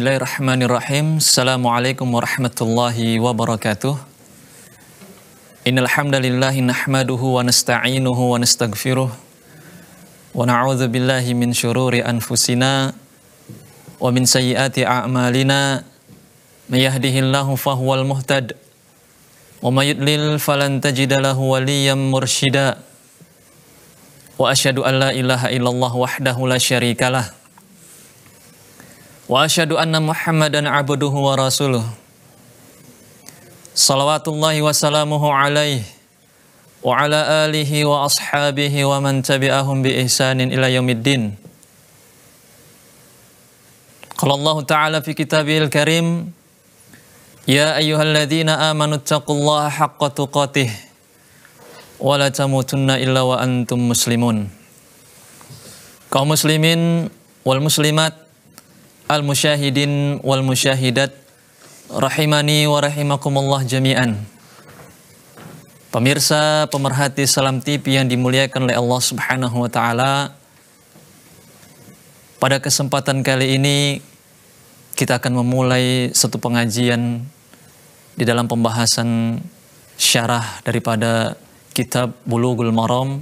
Bismillahirrahmanirrahim. Assalamualaikum warahmatullahi wabarakatuh. Innal hamdalillah nahmaduhu wa nasta'inuhu wa nastaghfiruh. Wa na'udzu billahi min shururi anfusina wa min sayyiati a'malina. May yahdihillahu fahuwal muhtad. Wa may yudlil falan tajida lahu waliyyan murshida. Wa asyhadu an la ilaha illallah wahdahu la syarikalah. Wa asyhadu anna Muhammadan abduhu wa rasuluh. Salawatullahi wa salamuhu alaihi wa ala alihi wa ashabihi wa man tabi'ahum bi ihsanin ila yaumiddin. Qala Allah Ta'ala fi kitabihil karim Ya ayyuhalladzina amanu taqullaha haqqa tuqatih wa la tamutunna illa wa antum muslimun. Kaum muslimin wal muslimat al-musyahidin wal musyahidat rahimani wa rahimakumullah jami'an. Pemirsa pemerhati Salam TV yang dimuliakan oleh Allah Subhanahu wa taala. Pada kesempatan kali ini kita akan memulai satu pengajian di dalam pembahasan syarah daripada kitab Bulughul Maram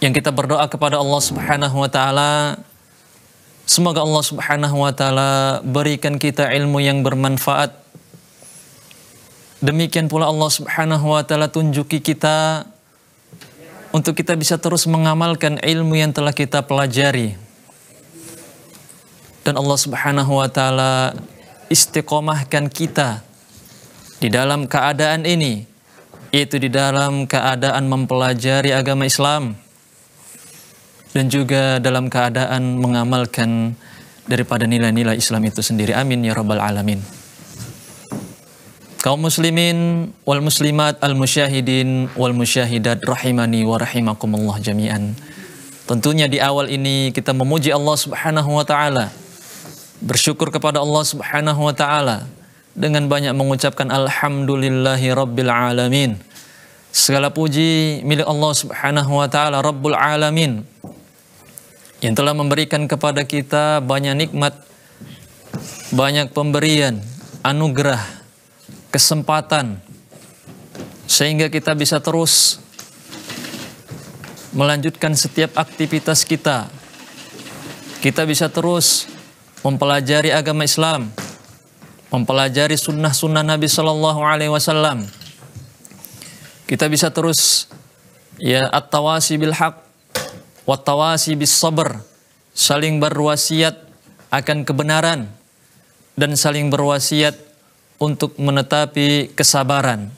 yang kita berdoa kepada Allah Subhanahu wa taala Semoga Allah Subhanahu wa taala berikan kita ilmu yang bermanfaat. Demikian pula Allah Subhanahu wa taala tunjuki kita untuk kita bisa terus mengamalkan ilmu yang telah kita pelajari. Dan Allah Subhanahu wa taala istiqomahkan kita di dalam keadaan ini, yaitu di dalam keadaan mempelajari agama Islam dan juga dalam keadaan mengamalkan daripada nilai-nilai Islam itu sendiri. Amin ya rabbal alamin. Kaum muslimin wal muslimat al musyahidin wal musyahidat rahimani wa rahimakumullah jami'an. Tentunya di awal ini kita memuji Allah Subhanahu wa taala. Bersyukur kepada Allah Subhanahu wa taala dengan banyak mengucapkan alhamdulillahi rabbil alamin. Segala puji milik Allah Subhanahu wa taala Rabbul alamin yang telah memberikan kepada kita banyak nikmat, banyak pemberian, anugerah, kesempatan, sehingga kita bisa terus melanjutkan setiap aktivitas kita. Kita bisa terus mempelajari agama Islam, mempelajari sunnah-sunnah Nabi Shallallahu Alaihi Wasallam. Kita bisa terus ya at-tawasi bil haq watawasi bis sabar saling berwasiat akan kebenaran dan saling berwasiat untuk menetapi kesabaran.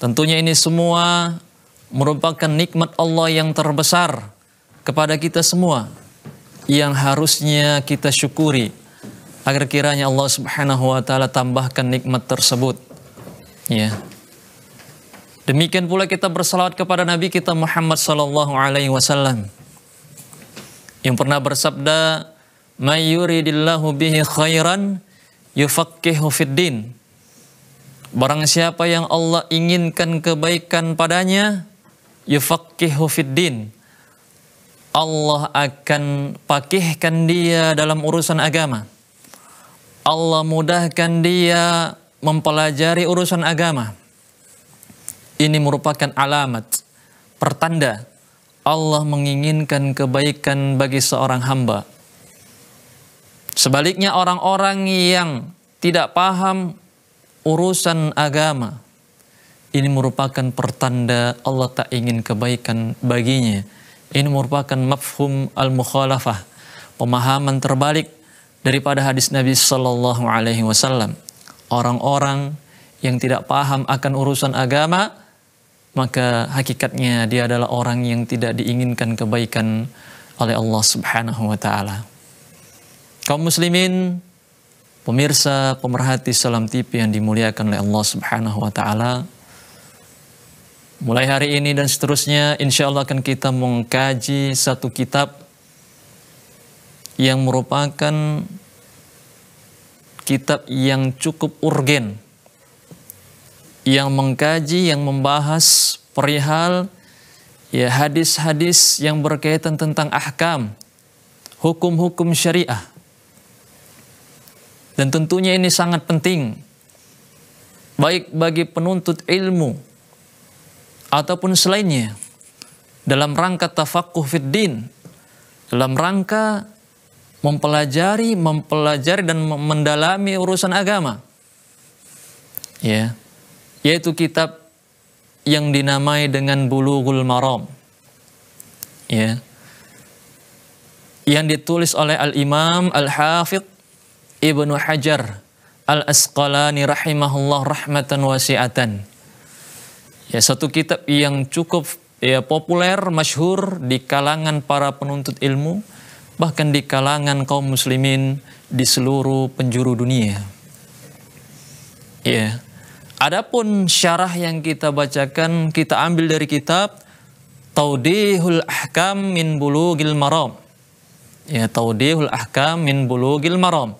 Tentunya ini semua merupakan nikmat Allah yang terbesar kepada kita semua yang harusnya kita syukuri agar kiranya Allah Subhanahu wa taala tambahkan nikmat tersebut. Ya. Demikian pula kita bersalawat kepada Nabi kita Muhammad sallallahu alaihi wasallam yang pernah bersabda mayyuridillahu bihi khairan yufaqihu fiddin Barang siapa yang Allah inginkan kebaikan padanya, yufaqihu fiddin Allah akan pakihkan dia dalam urusan agama. Allah mudahkan dia mempelajari urusan agama. Ini merupakan alamat, pertanda Allah menginginkan kebaikan bagi seorang hamba. Sebaliknya orang-orang yang tidak paham urusan agama, ini merupakan pertanda Allah tak ingin kebaikan baginya. Ini merupakan mafhum al-mukhalafah, pemahaman terbalik daripada hadis Nabi Shallallahu Alaihi Wasallam. Orang-orang yang tidak paham akan urusan agama, maka hakikatnya dia adalah orang yang tidak diinginkan kebaikan oleh Allah Subhanahu wa taala. Kaum muslimin, pemirsa, pemerhati Salam TV yang dimuliakan oleh Allah Subhanahu wa taala. Mulai hari ini dan seterusnya insya Allah akan kita mengkaji satu kitab yang merupakan kitab yang cukup urgen yang mengkaji, yang membahas perihal ya hadis-hadis yang berkaitan tentang ahkam, hukum-hukum syariah. Dan tentunya ini sangat penting baik bagi penuntut ilmu ataupun selainnya dalam rangka tafakuh fid din, dalam rangka mempelajari, mempelajari dan mendalami urusan agama. Ya. Yeah yaitu kitab yang dinamai dengan Bulughul Maram. Ya. Yang ditulis oleh Al-Imam Al-Hafidh Ibnu Hajar Al-Asqalani rahimahullah rahmatan wasi'atan. Ya, satu kitab yang cukup ya populer, masyhur di kalangan para penuntut ilmu, bahkan di kalangan kaum muslimin di seluruh penjuru dunia. Ya. Adapun syarah yang kita bacakan kita ambil dari kitab Taudihul Ahkam min Bulughil Maram. Ya, Taudihul Ahkam min Bulughil Maram.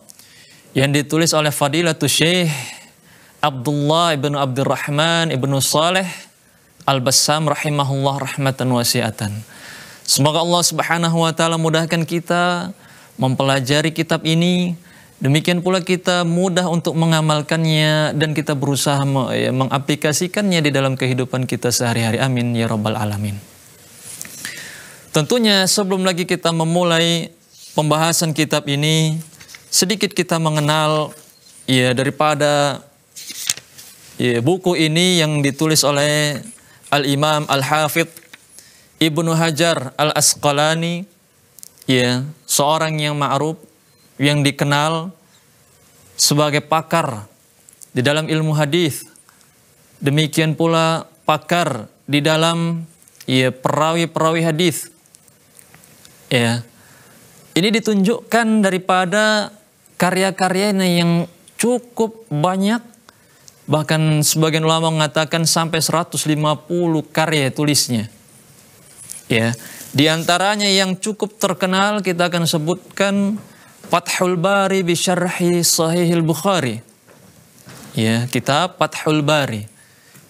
Yang ditulis oleh Fadilatul Syekh Abdullah ibnu Abdurrahman ibnu Saleh Al-Bassam rahimahullah rahmatan wasiatan. Semoga Allah Subhanahu wa taala mudahkan kita mempelajari kitab ini Demikian pula kita mudah untuk mengamalkannya dan kita berusaha ya, mengaplikasikannya di dalam kehidupan kita sehari-hari. Amin ya rabbal alamin. Tentunya sebelum lagi kita memulai pembahasan kitab ini, sedikit kita mengenal ya daripada ya, buku ini yang ditulis oleh Al-Imam Al-Hafidh Ibnu Hajar Al-Asqalani ya, seorang yang ma'ruf yang dikenal sebagai pakar di dalam ilmu hadis. Demikian pula pakar di dalam ya perawi-perawi hadis. Ya. Ini ditunjukkan daripada karya-karyanya yang cukup banyak bahkan sebagian ulama mengatakan sampai 150 karya tulisnya. Ya, di antaranya yang cukup terkenal kita akan sebutkan Fathul Bari bi syarhi Sahihil Bukhari. Ya, kitab Fathul Bari.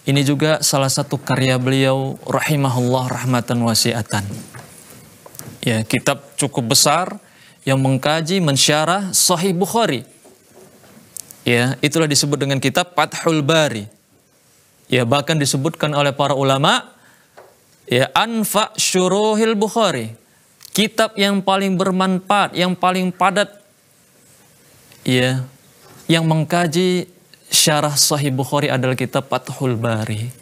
Ini juga salah satu karya beliau rahimahullah rahmatan wasiatan. Ya, kitab cukup besar yang mengkaji mensyarah Sahih Bukhari. Ya, itulah disebut dengan kitab Fathul Bari. Ya, bahkan disebutkan oleh para ulama ya anfa syuruhil Bukhari kitab yang paling bermanfaat, yang paling padat, ya, yang mengkaji syarah Sahih Bukhari adalah kitab Fathul Bari.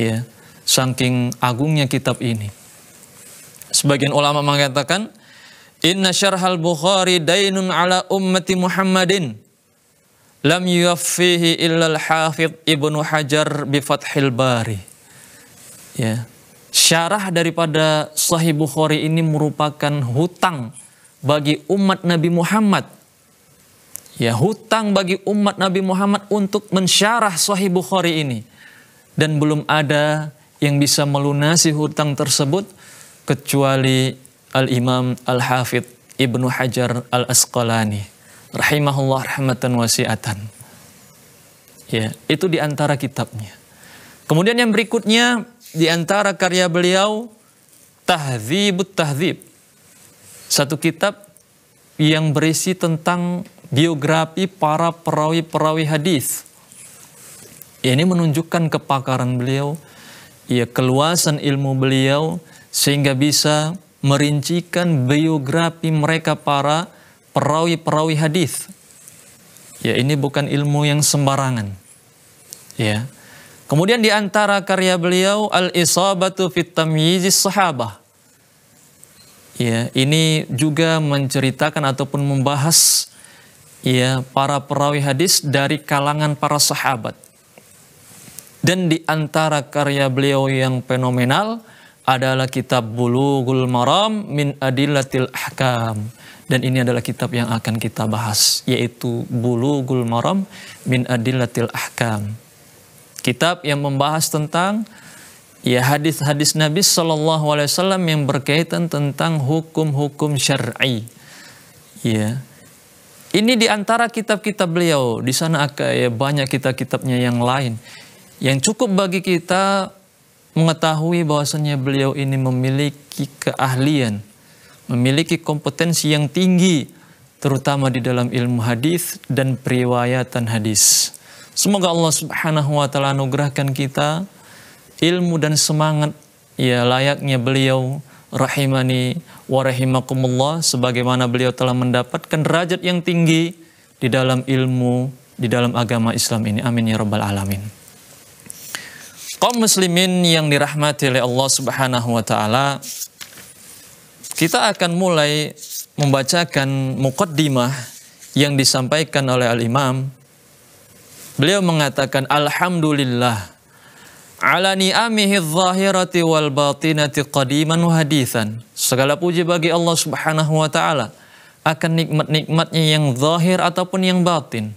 Ya, saking agungnya kitab ini. Sebagian ulama mengatakan, Inna syarhal Bukhari dainun ala ummati Muhammadin. Lam yuaffihi al hafidh ibnu Hajar bifathil bari. Ya. Syarah daripada Sahih Bukhari ini merupakan hutang bagi umat Nabi Muhammad. Ya, hutang bagi umat Nabi Muhammad untuk mensyarah Sahih Bukhari ini. Dan belum ada yang bisa melunasi hutang tersebut kecuali Al-Imam Al-Hafidh Ibnu Hajar Al-Asqalani rahimahullah rahmatan wasiatan. Ya, itu di antara kitabnya. Kemudian yang berikutnya di antara karya beliau Tahdzibut Tahdzib. Satu kitab yang berisi tentang biografi para perawi-perawi hadis. Ya, ini menunjukkan kepakaran beliau, ya keluasan ilmu beliau sehingga bisa merincikan biografi mereka para perawi-perawi hadis. Ya, ini bukan ilmu yang sembarangan. Ya. Kemudian di antara karya beliau Al-Isabatu fit Tamyizis Sahabah. Ya, ini juga menceritakan ataupun membahas ya para perawi hadis dari kalangan para sahabat. Dan di antara karya beliau yang fenomenal adalah kitab Bulughul Maram min Adillatil Ahkam. Dan ini adalah kitab yang akan kita bahas, yaitu Bulughul Maram min Adillatil Ahkam. Kitab yang membahas tentang ya hadis-hadis Nabi Shallallahu Alaihi Wasallam yang berkaitan tentang hukum-hukum syar'i. Ya, ini diantara kitab-kitab beliau. Di sana ya banyak kitab-kitabnya yang lain yang cukup bagi kita mengetahui bahwasannya beliau ini memiliki keahlian, memiliki kompetensi yang tinggi terutama di dalam ilmu hadis dan periwayatan hadis. Semoga Allah Subhanahu wa taala anugerahkan kita ilmu dan semangat ya layaknya beliau rahimani wa rahimakumullah sebagaimana beliau telah mendapatkan derajat yang tinggi di dalam ilmu di dalam agama Islam ini amin ya rabbal alamin kaum muslimin yang dirahmati oleh Allah Subhanahu wa taala kita akan mulai membacakan mukaddimah yang disampaikan oleh al-Imam Beliau mengatakan alhamdulillah ala ni'amihi zahirati wal batinati qadiman wa hadithan. Segala puji bagi Allah Subhanahu wa taala akan nikmat-nikmatnya yang zahir ataupun yang batin.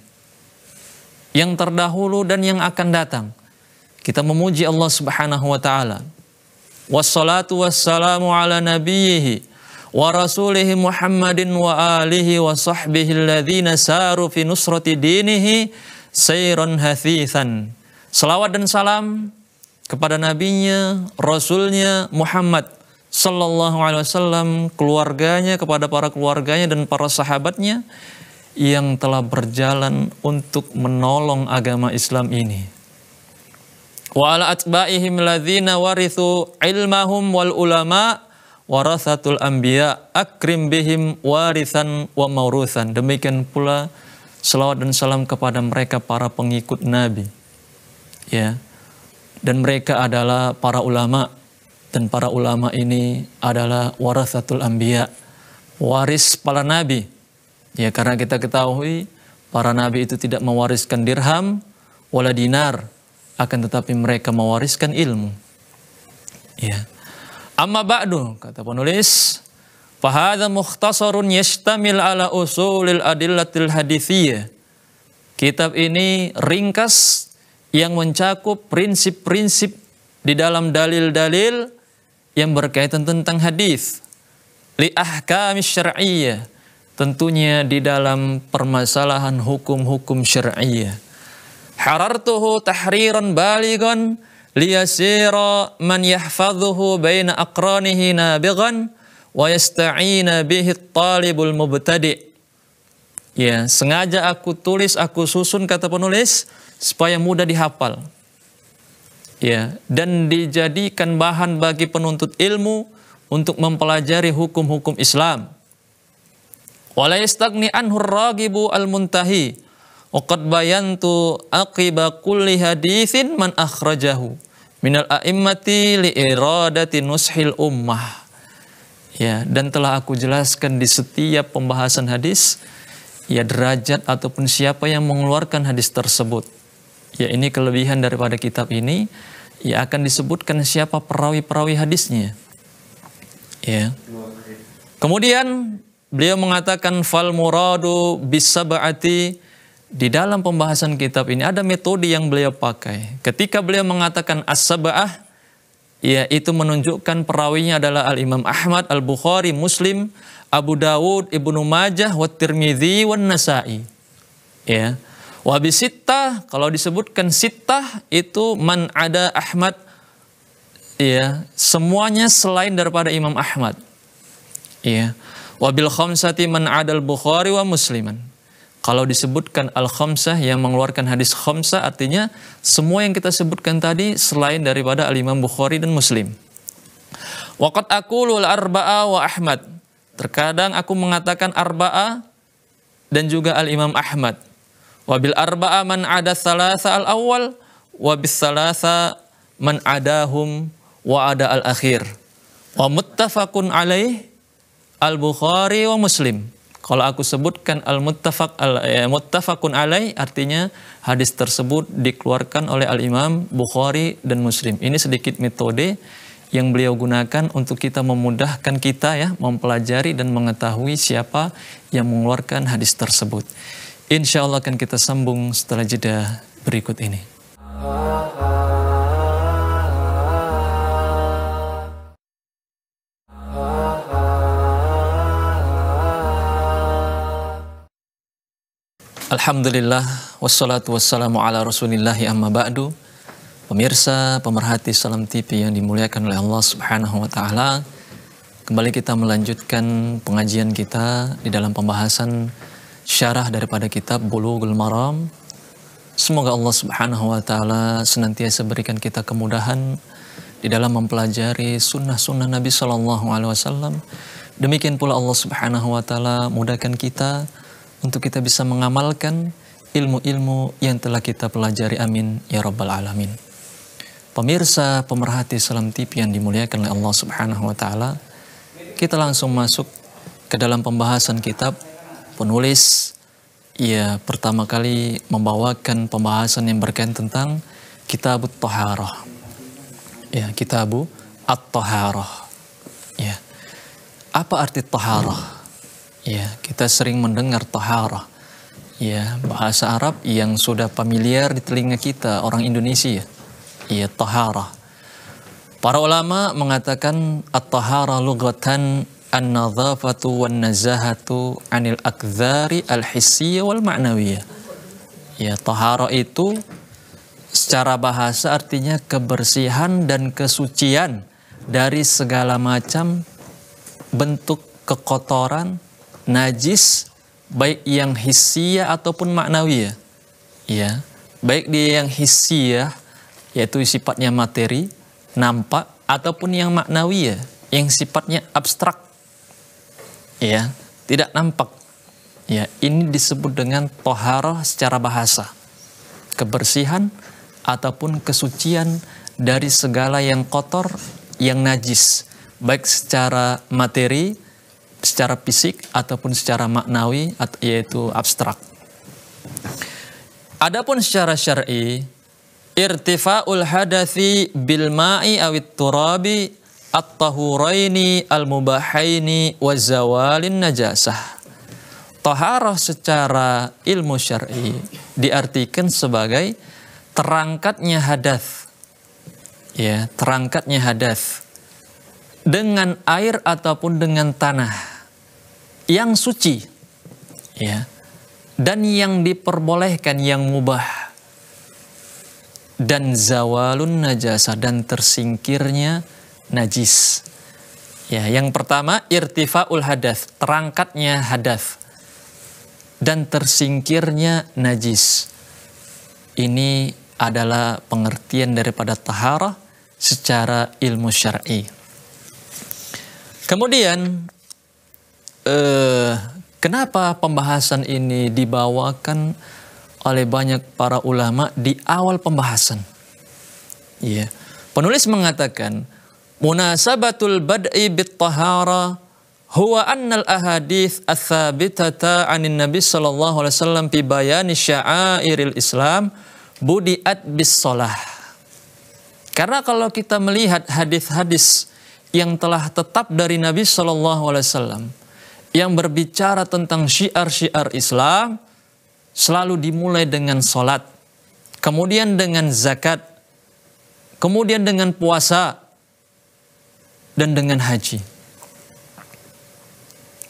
Yang terdahulu dan yang akan datang. Kita memuji Allah Subhanahu wa taala. Wassalatu wassalamu ala nabiyhi wa rasulihi Muhammadin wa alihi wa sahbihi alladhina saru fi nusrati dinihi sayron hathithan. Salawat dan salam kepada nabinya, rasulnya Muhammad sallallahu alaihi wasallam, keluarganya kepada para keluarganya dan para sahabatnya yang telah berjalan untuk menolong agama Islam ini. Wa ala atba'ihim ladzina warithu ilmahum wal ulama warasatul anbiya akrim bihim warisan wa maurusan. Demikian pula Salawat dan salam kepada mereka para pengikut Nabi. Ya. Dan mereka adalah para ulama dan para ulama ini adalah warasatul anbiya, waris para nabi. Ya, karena kita ketahui para nabi itu tidak mewariskan dirham wala dinar, akan tetapi mereka mewariskan ilmu. Ya. Amma ba'du, kata penulis, Fahadha mukhtasarun yashtamil ala usulil adillatil hadithiyah. Kitab ini ringkas yang mencakup prinsip-prinsip di dalam dalil-dalil yang berkaitan tentang hadis li ahkam syar'iyyah tentunya di dalam permasalahan hukum-hukum syar'iyyah harartuhu tahriran baligan liyasira man yahfadhuhu baina aqranihi nabighan wa yasta'ina bihi talibul mubtadi. Ya, sengaja aku tulis, aku susun kata penulis supaya mudah dihafal. Ya, dan dijadikan bahan bagi penuntut ilmu untuk mempelajari hukum-hukum Islam. la yastagni anhu ragibu al-muntahi. qad bayantu aqiba kulli hadithin man akhrajahu minal a'immati li iradati nushil ummah. Ya, dan telah aku jelaskan di setiap pembahasan hadis ya derajat ataupun siapa yang mengeluarkan hadis tersebut. Ya ini kelebihan daripada kitab ini ya akan disebutkan siapa perawi-perawi hadisnya. Ya. Kemudian beliau mengatakan fal muradu bisab'ati di dalam pembahasan kitab ini ada metode yang beliau pakai. Ketika beliau mengatakan as-sab'ah Ya, itu menunjukkan perawinya adalah Al-Imam Ahmad, Al-Bukhari, Muslim, Abu Dawud, Ibnu Majah, wa Tirmidzi, wa Nasa'i. Ya. Wa sittah, kalau disebutkan sittah itu man ada Ahmad ya, semuanya selain daripada Imam Ahmad. Ya. Wa bil khamsati man adal Bukhari wa Musliman. Kalau disebutkan al-khamsah yang mengeluarkan hadis khamsah artinya semua yang kita sebutkan tadi selain daripada al-Imam Bukhari dan Muslim. Waqat aku arba'a wa Ahmad. Terkadang aku mengatakan arba'a dan juga al-Imam Ahmad. Wabil arba'a man ada salasa al-awwal wa bis salasa man adahum wa ada al-akhir. Wa muttafaqun alaih al-Bukhari wa Muslim. Kalau aku sebutkan al-muttafaq al, eh, alai artinya hadis tersebut dikeluarkan oleh al-Imam Bukhari dan Muslim. Ini sedikit metode yang beliau gunakan untuk kita memudahkan kita ya mempelajari dan mengetahui siapa yang mengeluarkan hadis tersebut. Insya Allah akan kita sambung setelah jeda berikut ini. Ah, ah. Alhamdulillah wassalatu wassalamu ala rasulillahi amma ba'du. Pemirsa, pemerhati Salam TV yang dimuliakan oleh Allah Subhanahu wa taala. Kembali kita melanjutkan pengajian kita di dalam pembahasan syarah daripada kitab Bulughul Maram. Semoga Allah Subhanahu wa taala senantiasa berikan kita kemudahan di dalam mempelajari sunnah-sunnah Nabi Shallallahu alaihi wasallam. Demikian pula Allah Subhanahu wa taala mudahkan kita untuk kita bisa mengamalkan ilmu-ilmu yang telah kita pelajari. Amin ya rabbal alamin. Pemirsa pemerhati Salam TV yang dimuliakan oleh Allah Subhanahu wa taala, kita langsung masuk ke dalam pembahasan kitab penulis ia pertama kali membawakan pembahasan yang berkaitan tentang kitab toharoh. Ya, kitabu At-Taharah. Ya. Apa arti Hmm. Ya, kita sering mendengar taharah. Ya, bahasa Arab yang sudah familiar di telinga kita orang Indonesia. Ya, iya, taharah. Para ulama mengatakan at-taharah lugatan an-nadhafatu wan-nazahatu anil akdzari al-hissiyyah wal manawiyyah Ya, taharah itu secara bahasa artinya kebersihan dan kesucian dari segala macam bentuk kekotoran najis baik yang hisia ataupun maknawiyah. Ya, baik dia yang hisia yaitu sifatnya materi, nampak ataupun yang maknawiyah yang sifatnya abstrak. Ya, tidak nampak. Ya, ini disebut dengan toharoh secara bahasa. Kebersihan ataupun kesucian dari segala yang kotor, yang najis, baik secara materi secara fisik ataupun secara maknawi yaitu abstrak. Adapun secara syar'i irtifaul hadathi bil ma'i awit turabi at-tahuraini al-mubahaini wa zawalin najasah. Taharah secara ilmu syar'i diartikan sebagai terangkatnya hadath. Ya, terangkatnya hadath dengan air ataupun dengan tanah yang suci ya dan yang diperbolehkan yang mubah dan zawalun najasa dan tersingkirnya najis ya yang pertama irtifaul hadas terangkatnya hadas dan tersingkirnya najis ini adalah pengertian daripada taharah secara ilmu syar'i. Kemudian eh, kenapa pembahasan ini dibawakan oleh banyak para ulama di awal pembahasan? Iya, Yeah. Penulis mengatakan, munasabatul bad'i bit tahara huwa annal ahadith athabitata 'anin nabi sallallahu alaihi wasallam fi bayani sya'airil Islam budiat bis salah. Karena kalau kita melihat hadis-hadis yang telah tetap dari Nabi Shallallahu Alaihi Wasallam, yang berbicara tentang syiar-syiar Islam selalu dimulai dengan sholat, kemudian dengan zakat, kemudian dengan puasa, dan dengan haji.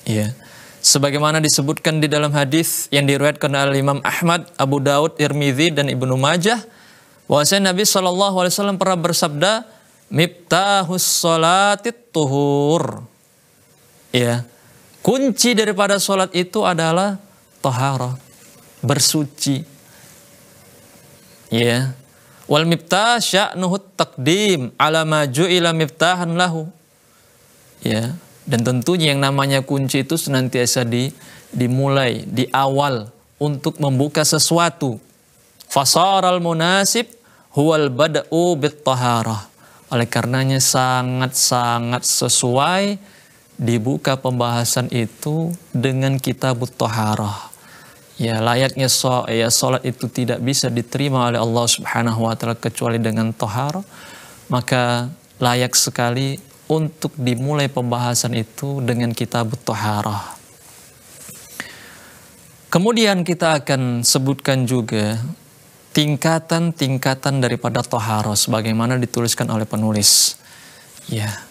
Ya. Sebagaimana disebutkan di dalam hadis yang diriwayatkan oleh Imam Ahmad, Abu Daud, Irmizi dan Ibnu Majah, bahwasanya Nabi Shallallahu alaihi wasallam pernah bersabda, "Miftahus shalatit tuhur." Ya. Kunci daripada sholat itu adalah toharah bersuci. Ya. Wal miftah sya'nuhut takdim ala ila miftahan lahu. Ya. Dan tentunya yang namanya kunci itu senantiasa di, dimulai, di awal untuk membuka sesuatu. Fasaral munasib huwal bada'u bit taharah. Oleh karenanya sangat-sangat sesuai dibuka pembahasan itu dengan kitab Toharah. Ya layaknya so, ya solat itu tidak bisa diterima oleh Allah Subhanahu Wa Taala kecuali dengan tohar, maka layak sekali untuk dimulai pembahasan itu dengan kitab Toharah. Kemudian kita akan sebutkan juga tingkatan-tingkatan daripada toharoh sebagaimana dituliskan oleh penulis. Ya,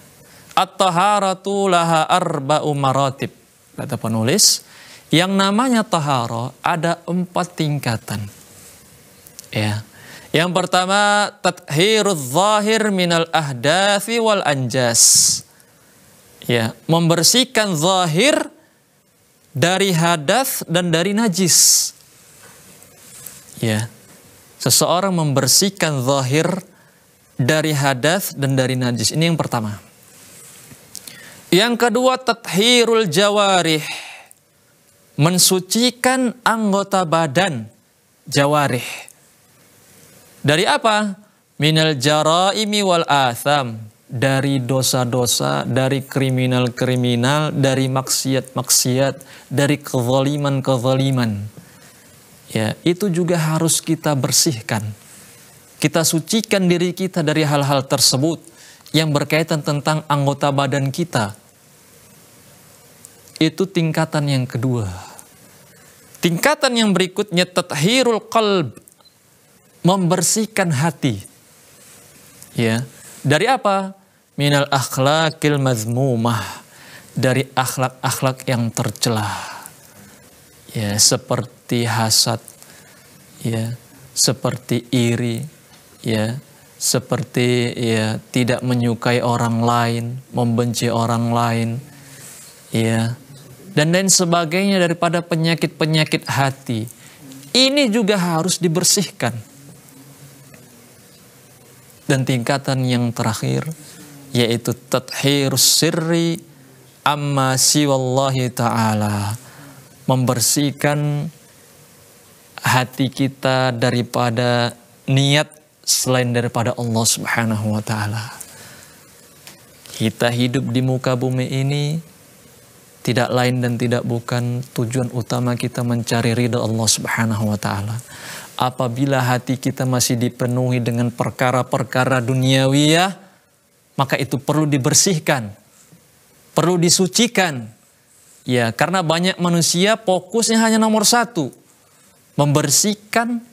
At-taharatu laha arba'u maratib. Kata penulis, yang namanya taharo ada empat tingkatan. Ya. Yang pertama, tathirul zahir minal ahdathi wal anjas. Ya, membersihkan zahir dari hadas dan dari najis. Ya. Seseorang membersihkan zahir dari hadas dan dari najis. Ini yang pertama. Yang kedua tathirul jawarih. Mensucikan anggota badan jawarih. Dari apa? Minal jaraimi wal atham. Dari dosa-dosa, dari kriminal-kriminal, dari maksiat-maksiat, dari kezaliman-kezaliman. Ya, itu juga harus kita bersihkan. Kita sucikan diri kita dari hal-hal tersebut yang berkaitan tentang anggota badan kita. Itu tingkatan yang kedua. Tingkatan yang berikutnya tathirul qalb membersihkan hati. Ya. Dari apa? Minal akhlaqil mazmumah. Dari akhlak-akhlak yang tercela. Ya, seperti hasad. Ya, seperti iri. Ya, seperti ya tidak menyukai orang lain, membenci orang lain, ya dan lain sebagainya daripada penyakit-penyakit hati. Ini juga harus dibersihkan. Dan tingkatan yang terakhir yaitu tathir sirri amma siwallahi ta'ala. Membersihkan hati kita daripada niat selain daripada Allah Subhanahu wa taala. Kita hidup di muka bumi ini tidak lain dan tidak bukan tujuan utama kita mencari ridha Allah Subhanahu wa taala. Apabila hati kita masih dipenuhi dengan perkara-perkara duniawiyah, maka itu perlu dibersihkan. Perlu disucikan. Ya, karena banyak manusia fokusnya hanya nomor satu. Membersihkan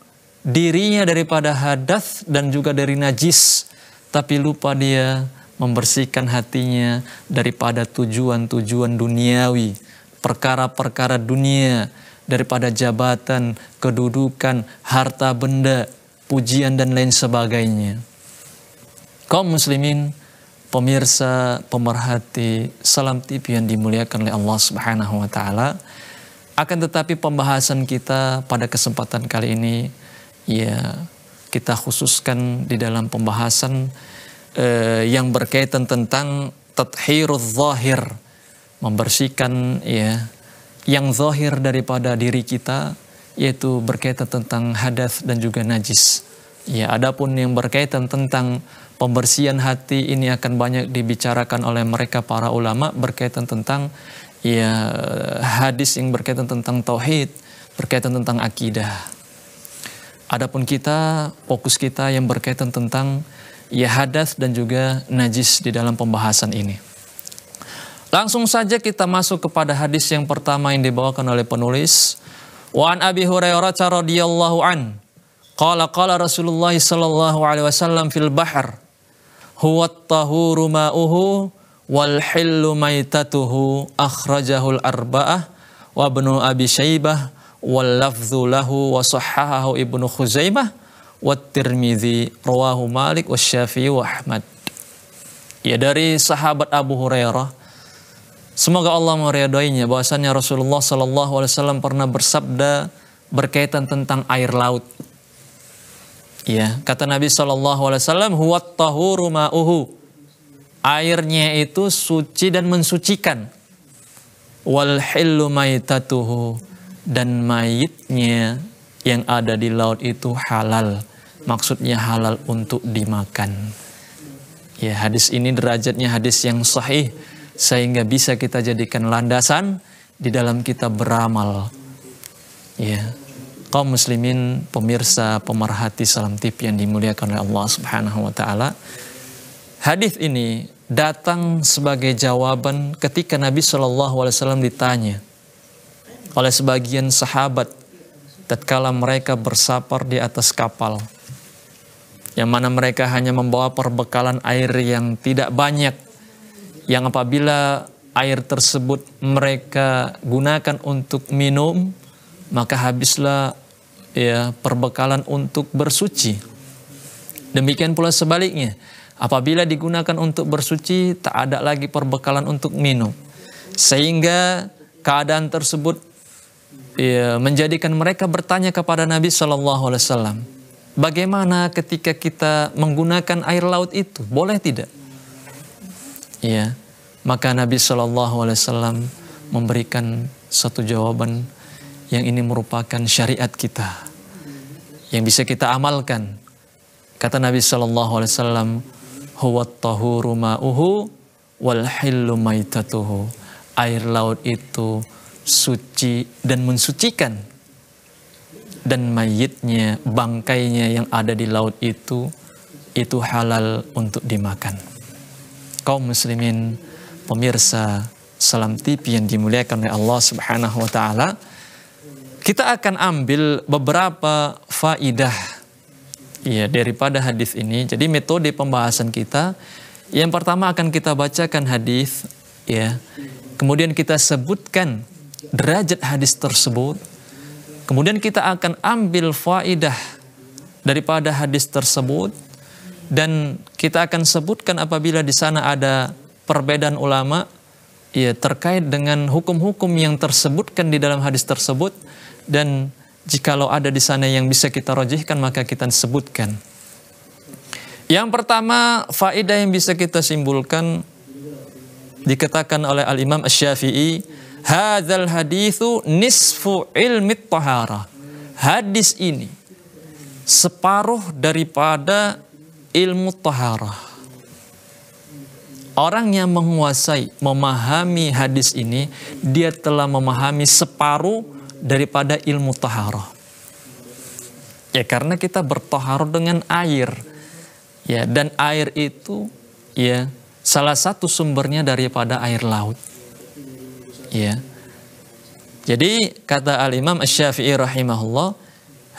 dirinya daripada hadas dan juga dari najis, tapi lupa dia membersihkan hatinya daripada tujuan-tujuan duniawi, perkara-perkara dunia, daripada jabatan, kedudukan, harta benda, pujian dan lain sebagainya. Kaum muslimin, pemirsa, pemerhati, salam tipi yang dimuliakan oleh Allah Subhanahu wa taala. Akan tetapi pembahasan kita pada kesempatan kali ini ya kita khususkan di dalam pembahasan eh, yang berkaitan tentang tathirul zahir membersihkan ya yang zahir daripada diri kita yaitu berkaitan tentang hadas dan juga najis. Ya, adapun yang berkaitan tentang pembersihan hati ini akan banyak dibicarakan oleh mereka para ulama berkaitan tentang ya hadis yang berkaitan tentang tauhid, berkaitan tentang akidah. Adapun kita, fokus kita yang berkaitan tentang ya hadas dan juga najis di dalam pembahasan ini. Langsung saja kita masuk kepada hadis yang pertama yang dibawakan oleh penulis. Wa an Abi Hurairah radhiyallahu an. Qala qala Rasulullah sallallahu alaihi wasallam fil bahr. Huwa at-tahuru ma'uhu wal hillu maitatuhu akhrajahul arba'ah wa ibnu Abi Syaibah wallafzu lahu wa sahahahu Ibnu Khuzaimah wa tirmidhi rawahu Malik wa Syafi'i wa Ahmad. Ya dari sahabat Abu Hurairah semoga Allah meridainya bahwasanya Rasulullah sallallahu alaihi wasallam pernah bersabda berkaitan tentang air laut. Ya, kata Nabi sallallahu alaihi wasallam huwat tahuru ma'uhu. Airnya itu suci dan mensucikan. Wal hillu maitatuhu dan mayitnya yang ada di laut itu halal. Maksudnya halal untuk dimakan. Ya, hadis ini derajatnya hadis yang sahih sehingga bisa kita jadikan landasan di dalam kita beramal. Ya, kaum muslimin, pemirsa, pemerhati salam tip yang dimuliakan oleh Allah Subhanahu wa taala. Hadis ini datang sebagai jawaban ketika Nabi Shallallahu alaihi wasallam ditanya oleh sebagian sahabat tatkala mereka bersapar di atas kapal yang mana mereka hanya membawa perbekalan air yang tidak banyak yang apabila air tersebut mereka gunakan untuk minum maka habislah ya perbekalan untuk bersuci demikian pula sebaliknya apabila digunakan untuk bersuci tak ada lagi perbekalan untuk minum sehingga keadaan tersebut ya, menjadikan mereka bertanya kepada Nabi Shallallahu Alaihi Wasallam, bagaimana ketika kita menggunakan air laut itu, boleh tidak? Ya, maka Nabi Shallallahu Alaihi Wasallam memberikan satu jawaban yang ini merupakan syariat kita yang bisa kita amalkan. Kata Nabi Shallallahu Alaihi Wasallam, huwa tahuru ma'uhu wal hillu maitatuhu. Air laut itu suci dan mensucikan dan mayitnya, bangkainya yang ada di laut itu itu halal untuk dimakan. Kaum muslimin, pemirsa Salam tipi yang dimuliakan oleh Allah Subhanahu wa taala, kita akan ambil beberapa faidah ya daripada hadis ini. Jadi metode pembahasan kita yang pertama akan kita bacakan hadis ya. Kemudian kita sebutkan derajat hadis tersebut, kemudian kita akan ambil faidah daripada hadis tersebut dan kita akan sebutkan apabila di sana ada perbedaan ulama ya terkait dengan hukum-hukum yang tersebutkan di dalam hadis tersebut dan jikalau ada di sana yang bisa kita rojihkan maka kita sebutkan. Yang pertama, faidah yang bisa kita simpulkan dikatakan oleh Al-Imam Asy-Syafi'i hadzal hadithu nisfu ilmi tahara. Hadis ini separuh daripada ilmu tahara. Orang yang menguasai, memahami hadis ini, dia telah memahami separuh daripada ilmu tahara. Ya karena kita bertoharoh dengan air. Ya, dan air itu ya salah satu sumbernya daripada air laut. Ya. Jadi kata Al-Imam Asy-Syafi'i rahimahullah,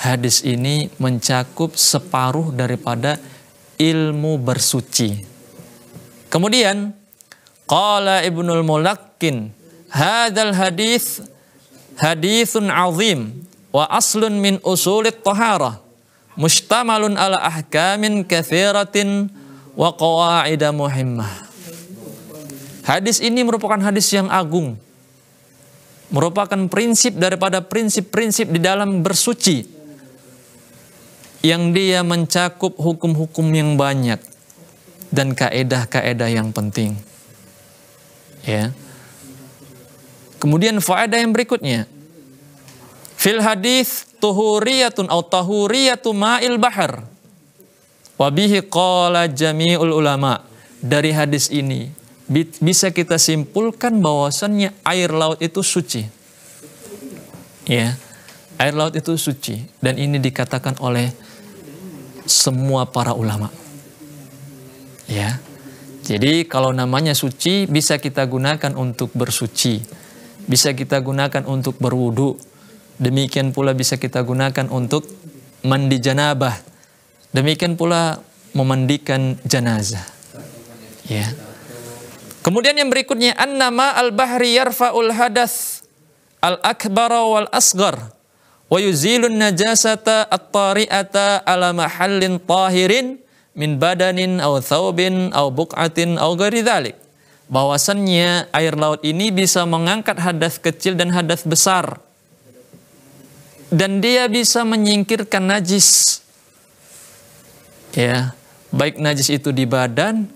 hadis ini mencakup separuh daripada ilmu bersuci. Kemudian qala Ibnul Mulakkin, hadzal hadis hadisun azim wa aslun min usulit taharah mustamalun ala ahkamin katsiratin wa qawaida muhimmah. Hadis ini merupakan hadis yang agung merupakan prinsip daripada prinsip-prinsip di dalam bersuci yang dia mencakup hukum-hukum yang banyak dan kaedah-kaedah yang penting. Ya. Kemudian faedah yang berikutnya. Fil hadis tuhuriyatun atau tahuriyatu ma'il bahar. Wabihi qala jami'ul ulama. Dari hadis ini bisa kita simpulkan bahwasannya air laut itu suci. Ya. Air laut itu suci dan ini dikatakan oleh semua para ulama. Ya. Jadi kalau namanya suci bisa kita gunakan untuk bersuci. Bisa kita gunakan untuk berwudu. Demikian pula bisa kita gunakan untuk mandi janabah. Demikian pula memandikan jenazah. Ya. Kemudian yang berikutnya annama al-bahri yarfa'ul hadath al-akbara wal asgar wa yuzilun najasata at-tari'ata ala mahallin tahirin min badanin aw thawbin aw buq'atin aw ghairi dhalik. Bahwasannya air laut ini bisa mengangkat hadas kecil dan hadas besar. Dan dia bisa menyingkirkan najis. Ya, baik najis itu di badan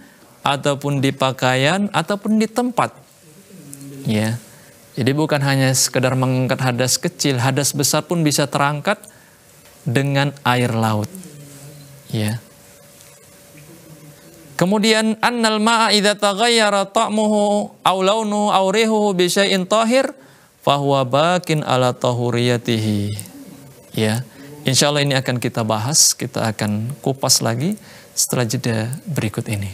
ataupun di pakaian ataupun di tempat. Ya. Jadi bukan hanya sekedar mengangkat hadas kecil, hadas besar pun bisa terangkat dengan air laut. Ya. Kemudian annal ma'a idza taghayyara ta'muhu aw launuhu aw rihuhu bi syai'in tahir fahuwa bakin ala tahuriyatihi. Ya. Insya Allah ini akan kita bahas, kita akan kupas lagi setelah jeda berikut ini.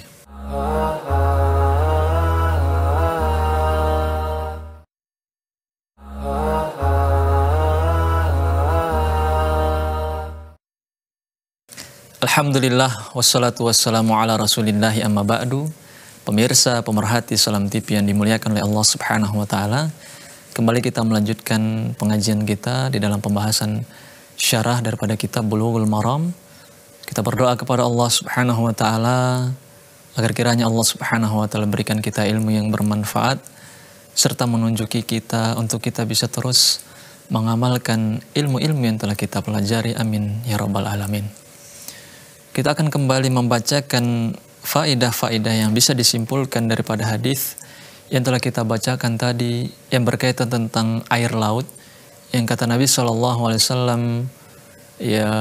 Alhamdulillah wassalatu wassalamu ala rasulillahi amma ba'du Pemirsa, pemerhati Salam TV yang dimuliakan oleh Allah subhanahu wa ta'ala Kembali kita melanjutkan pengajian kita di dalam pembahasan syarah daripada kitab Bulughul Maram Kita berdoa kepada Allah subhanahu wa ta'ala agar kiranya Allah Subhanahu wa taala berikan kita ilmu yang bermanfaat serta menunjuki kita untuk kita bisa terus mengamalkan ilmu-ilmu yang telah kita pelajari. Amin ya rabbal alamin. Kita akan kembali membacakan faidah-faidah yang bisa disimpulkan daripada hadis yang telah kita bacakan tadi yang berkaitan tentang air laut yang kata Nabi saw. ya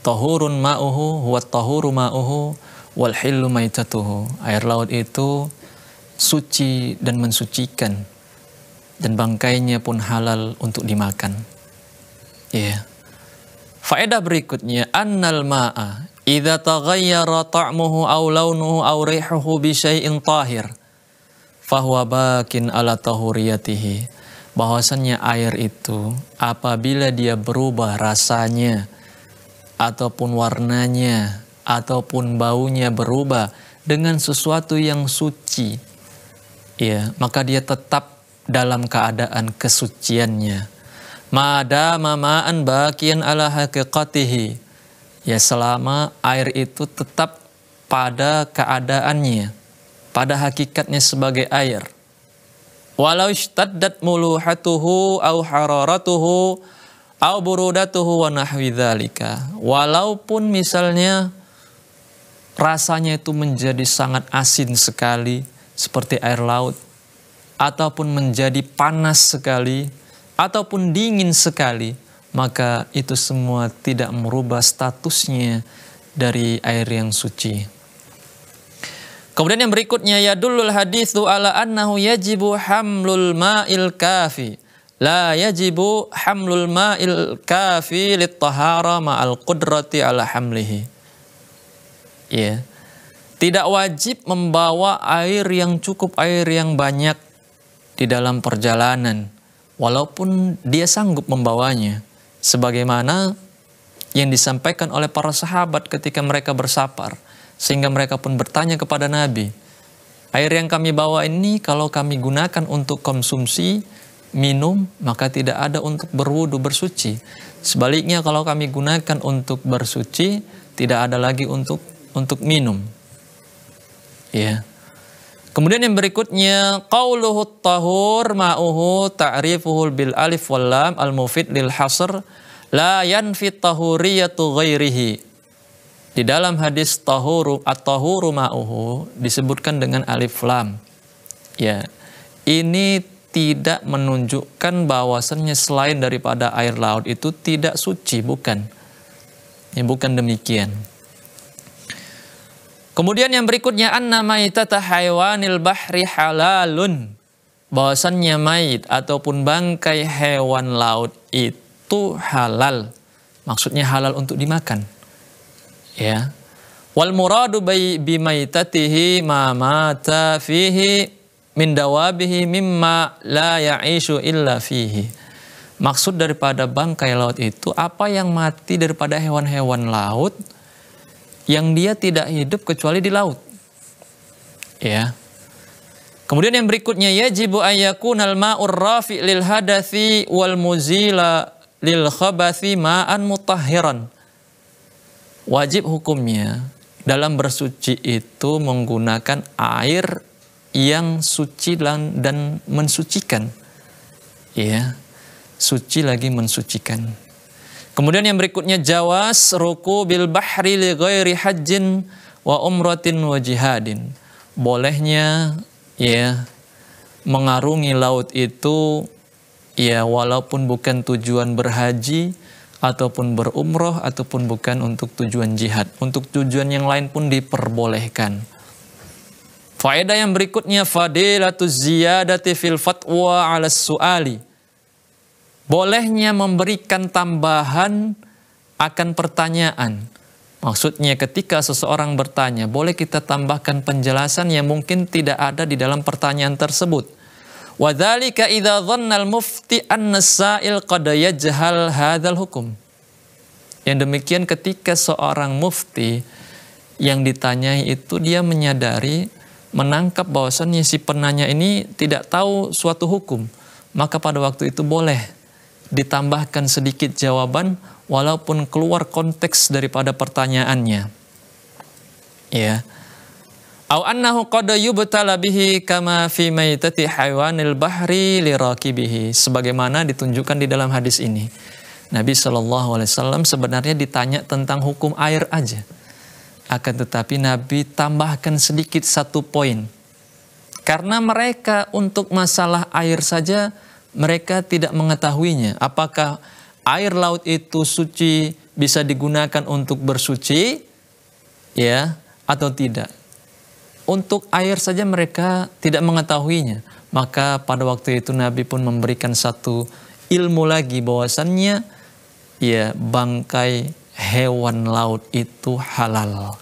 tahurun ma'uhu huwa tahuru ma'uhu wal hillu maitatuhu. Air laut itu suci dan mensucikan dan bangkainya pun halal untuk dimakan. Ya. Yeah. Faedah berikutnya annal ma'a idza taghayyara ta'muhu aw launuhu aw rihuhu bi syai'in tahir fahuwa bakin ala tahuriyatihi. Bahwasannya air itu apabila dia berubah rasanya ataupun warnanya ataupun baunya berubah dengan sesuatu yang suci, ya maka dia tetap dalam keadaan kesuciannya. Mada mamaan bakian ala hakikatihi. Ya selama air itu tetap pada keadaannya, pada hakikatnya sebagai air. Walau istadat muluhatuhu au hararatuhu au burudatuhu wa nahwi Walaupun misalnya rasanya itu menjadi sangat asin sekali seperti air laut ataupun menjadi panas sekali ataupun dingin sekali maka itu semua tidak merubah statusnya dari air yang suci. Kemudian yang berikutnya ya dulul hadithu ala annahu yajibu hamlul ma'il kafi la yajibu hamlul ma'il kafi lit tahara ma'al qudrati ala hamlihi ya. Tidak wajib membawa air yang cukup, air yang banyak di dalam perjalanan walaupun dia sanggup membawanya sebagaimana yang disampaikan oleh para sahabat ketika mereka bersapar sehingga mereka pun bertanya kepada Nabi air yang kami bawa ini kalau kami gunakan untuk konsumsi minum maka tidak ada untuk berwudu bersuci sebaliknya kalau kami gunakan untuk bersuci tidak ada lagi untuk untuk minum. Ya. Kemudian yang berikutnya qauluhu tahur ma'uhu ta'rifuhu bil alif wal lam al mufid lil hasr la yanfi tahuriyatu ghairihi. Di dalam hadis tahuru at-tahuru ma'uhu disebutkan dengan alif lam. Ya. Ini tidak menunjukkan bahwasannya selain daripada air laut itu tidak suci, bukan. Ya, bukan demikian. Kemudian yang berikutnya anna maitata haiwanil bahri halalun. Bahwasannya mait ataupun bangkai hewan laut itu halal. Maksudnya halal untuk dimakan. Ya. Wal muradu bi bimaitatihi ma mata fihi min dawabihi mimma la ya'ishu illa fihi. Maksud daripada bangkai laut itu apa yang mati daripada hewan-hewan laut yang dia tidak hidup kecuali di laut. Ya. Kemudian yang berikutnya yajibu ayyakunal ma'ur rafi' lil hadathi wal muzila lil khabathi ma'an mutahhiran. Wajib hukumnya dalam bersuci itu menggunakan air yang suci dan mensucikan. Ya, suci lagi mensucikan. Kemudian yang berikutnya jawas ruku bil bahri li ghairi hajjin wa umratin wa jihadin. Bolehnya ya mengarungi laut itu ya walaupun bukan tujuan berhaji ataupun berumroh ataupun bukan untuk tujuan jihad. Untuk tujuan yang lain pun diperbolehkan. Faedah yang berikutnya fadilatu ziyadati fil fatwa 'ala suali bolehnya memberikan tambahan akan pertanyaan. Maksudnya ketika seseorang bertanya, boleh kita tambahkan penjelasan yang mungkin tidak ada di dalam pertanyaan tersebut. Wadhalika idza dhannal mufti anna sa'il qad yajhal hukum. Yang demikian ketika seorang mufti yang ditanyai itu dia menyadari menangkap bahwasannya si penanya ini tidak tahu suatu hukum, maka pada waktu itu boleh ditambahkan sedikit jawaban walaupun keluar konteks daripada pertanyaannya. Ya. Au annahu qad yubtala bihi kama fi maitati haywanil bahri liraqibihi sebagaimana ditunjukkan di dalam hadis ini. Nabi Shallallahu alaihi wasallam sebenarnya ditanya tentang hukum air aja. Akan tetapi Nabi tambahkan sedikit satu poin. Karena mereka untuk masalah air saja mereka tidak mengetahuinya. Apakah air laut itu suci bisa digunakan untuk bersuci ya atau tidak? Untuk air saja mereka tidak mengetahuinya. Maka pada waktu itu Nabi pun memberikan satu ilmu lagi bahwasannya ya bangkai hewan laut itu halal.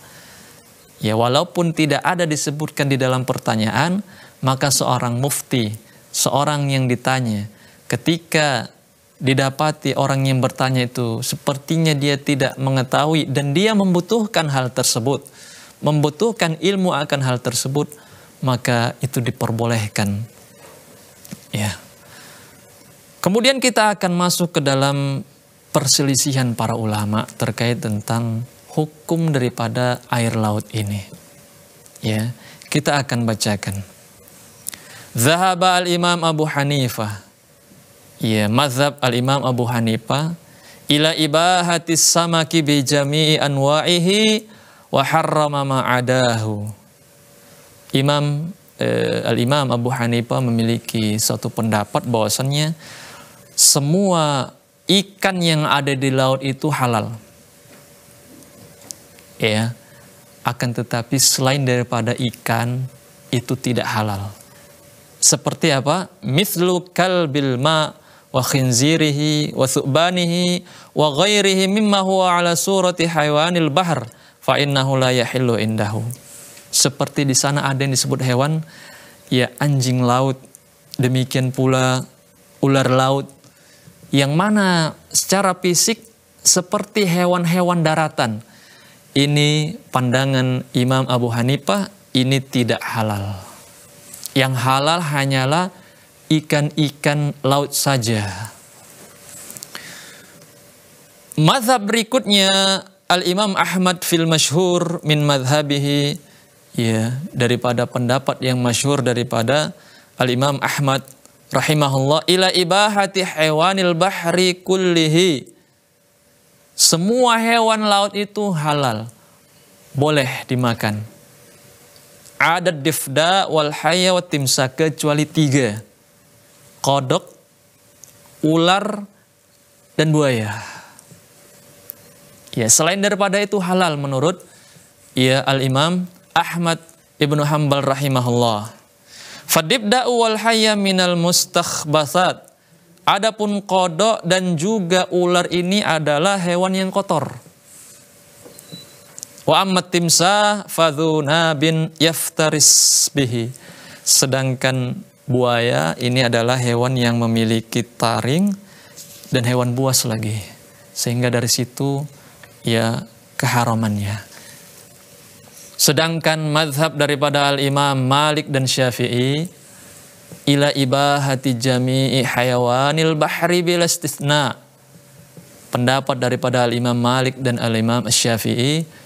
Ya walaupun tidak ada disebutkan di dalam pertanyaan, maka seorang mufti seorang yang ditanya, ketika didapati orang yang bertanya itu sepertinya dia tidak mengetahui dan dia membutuhkan hal tersebut, membutuhkan ilmu akan hal tersebut, maka itu diperbolehkan. Ya. Kemudian kita akan masuk ke dalam perselisihan para ulama terkait tentang hukum daripada air laut ini. Ya, kita akan bacakan. Zahaba al-Imam Abu Hanifah. Ya, mazhab al-Imam Abu Hanifah ila ibahatis samaki bi jami'i anwa'ihi wa harrama ma'adahu. Imam eh, Al-Imam Abu Hanifah memiliki satu pendapat bahwasannya semua ikan yang ada di laut itu halal. Ya. Akan tetapi selain daripada ikan itu tidak halal seperti apa? Mithlu kalbil ma wa khinzirihi wa thubanihi wa ghairihi mimma huwa ala surati haywanil bahr fa innahu la yahillu indahu. Seperti di sana ada yang disebut hewan ya anjing laut, demikian pula ular laut yang mana secara fisik seperti hewan-hewan daratan. Ini pandangan Imam Abu Hanifah ini tidak halal. Yang halal hanyalah ikan-ikan laut saja. Mazhab berikutnya Al-Imam Ahmad fil masyhur min madhabihi ya daripada pendapat yang masyhur daripada Al-Imam Ahmad rahimahullah ila ibahati hewanil bahri kullihi semua hewan laut itu halal boleh dimakan adat difda wal haya wa timsa kecuali tiga kodok ular dan buaya ya selain daripada itu halal menurut ya al imam Ahmad ibnu Hambal rahimahullah Fadibda wal haya minal mustakhbasat adapun kodok dan juga ular ini adalah hewan yang kotor Wa ammat timsa fadhuna bin yaftaris bihi. Sedangkan buaya ini adalah hewan yang memiliki taring dan hewan buas lagi. Sehingga dari situ ya keharamannya. Sedangkan madhab daripada al-imam Malik dan Syafi'i ila ibahati jami'i hayawanil bahri bila istisna. Pendapat daripada al-imam Malik dan al-imam Syafi'i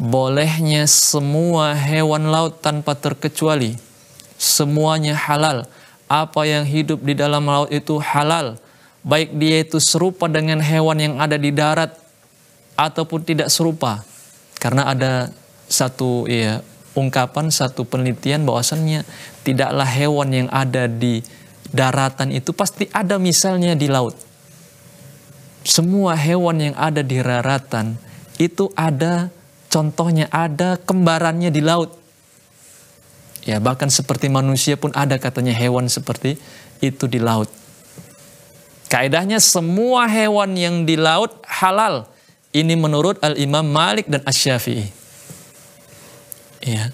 bolehnya semua hewan laut tanpa terkecuali. Semuanya halal. Apa yang hidup di dalam laut itu halal. Baik dia itu serupa dengan hewan yang ada di darat ataupun tidak serupa. Karena ada satu ya ungkapan, satu penelitian bahwasannya tidaklah hewan yang ada di daratan itu pasti ada misalnya di laut. Semua hewan yang ada di daratan itu ada Contohnya ada kembarannya di laut. Ya, bahkan seperti manusia pun ada katanya hewan seperti itu di laut. Kaidahnya semua hewan yang di laut halal. Ini menurut Al-Imam Malik dan Asy-Syafi'i. Ya.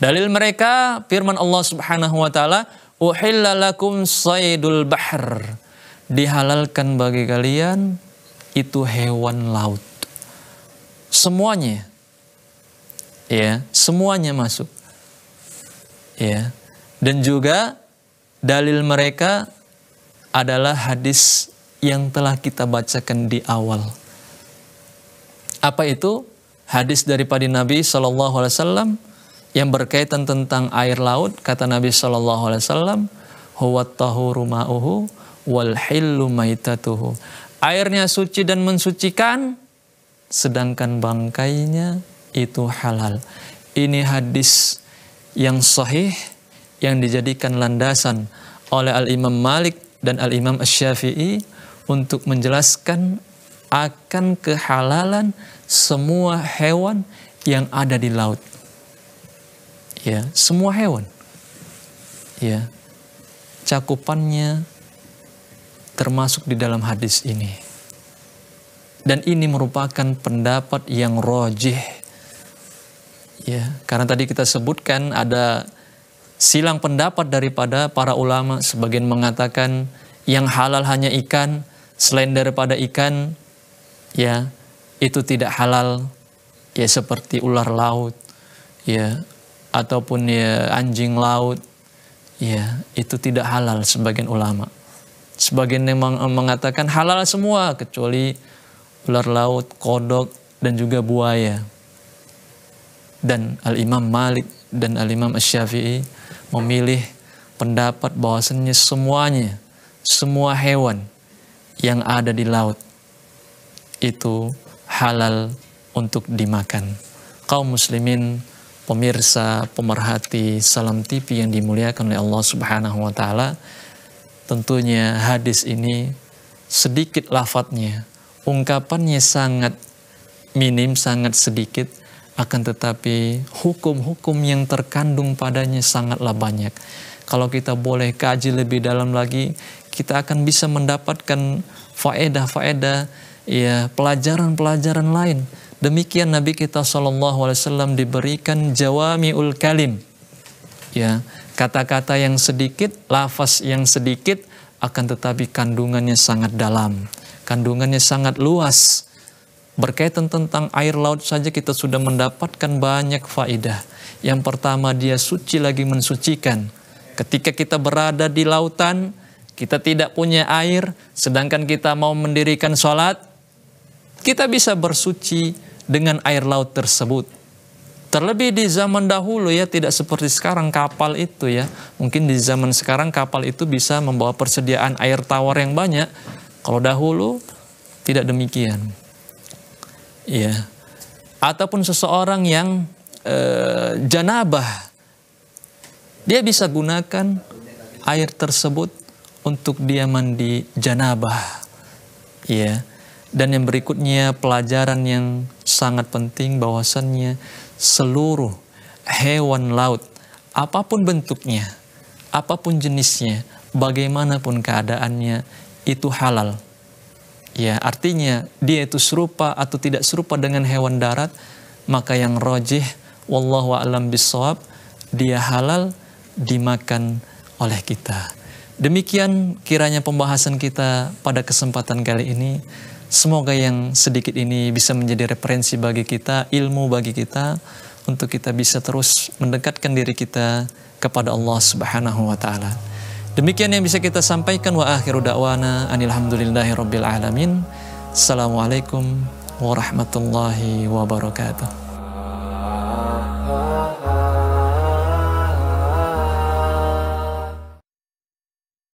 Dalil mereka firman Allah Subhanahu wa taala, "Uhilla lakum saydul bahr." Dihalalkan bagi kalian itu hewan laut. Semuanya ya semuanya masuk ya dan juga dalil mereka adalah hadis yang telah kita bacakan di awal apa itu hadis daripada Nabi saw yang berkaitan tentang air laut kata Nabi saw, huwa tahuru ma'uhu wal hillu maitatuhu airnya suci dan mensucikan sedangkan bangkainya itu halal. Ini hadis yang sahih yang dijadikan landasan oleh Al-Imam Malik dan Al-Imam Asy-Syafi'i untuk menjelaskan akan kehalalan semua hewan yang ada di laut. Ya, semua hewan. Ya. Cakupannya termasuk di dalam hadis ini. Dan ini merupakan pendapat yang rojih Ya, karena tadi kita sebutkan ada silang pendapat daripada para ulama sebagian mengatakan yang halal hanya ikan selain daripada ikan ya itu tidak halal ya seperti ular laut ya ataupun ya anjing laut ya itu tidak halal sebagian ulama sebagian yang mengatakan halal semua kecuali ular laut kodok dan juga buaya dan Al-Imam Malik dan Al-Imam Asy-Syafi'i memilih pendapat bahwasannya semuanya semua hewan yang ada di laut itu halal untuk dimakan. Kaum muslimin, pemirsa, pemerhati Salam TV yang dimuliakan oleh Allah Subhanahu wa taala, tentunya hadis ini sedikit lafadznya, ungkapannya sangat minim, sangat sedikit, akan tetapi hukum-hukum yang terkandung padanya sangatlah banyak. Kalau kita boleh kaji lebih dalam lagi, kita akan bisa mendapatkan faedah-faedah ya pelajaran-pelajaran lain. Demikian Nabi kita SAW Alaihi Wasallam diberikan jawamiul kalim, ya kata-kata yang sedikit, lafaz yang sedikit, akan tetapi kandungannya sangat dalam, kandungannya sangat luas Berkaitan tentang air laut saja kita sudah mendapatkan banyak faidah. Yang pertama dia suci lagi mensucikan. Ketika kita berada di lautan, kita tidak punya air, sedangkan kita mau mendirikan sholat, kita bisa bersuci dengan air laut tersebut. Terlebih di zaman dahulu ya tidak seperti sekarang kapal itu ya. Mungkin di zaman sekarang kapal itu bisa membawa persediaan air tawar yang banyak. Kalau dahulu tidak demikian ya ataupun seseorang yang e, janabah dia bisa gunakan air tersebut untuk dia mandi janabah ya dan yang berikutnya pelajaran yang sangat penting bahwasannya seluruh hewan laut apapun bentuknya apapun jenisnya bagaimanapun keadaannya itu halal Ya, artinya dia itu serupa atau tidak serupa dengan hewan darat, maka yang rojih wallahu a'lam bisawab dia halal dimakan oleh kita. Demikian kiranya pembahasan kita pada kesempatan kali ini. Semoga yang sedikit ini bisa menjadi referensi bagi kita, ilmu bagi kita untuk kita bisa terus mendekatkan diri kita kepada Allah Subhanahu wa taala. Demikian yang bisa kita sampaikan wa akhiru da'wana alhamdulillahi rabbil alamin. Assalamualaikum warahmatullahi wabarakatuh.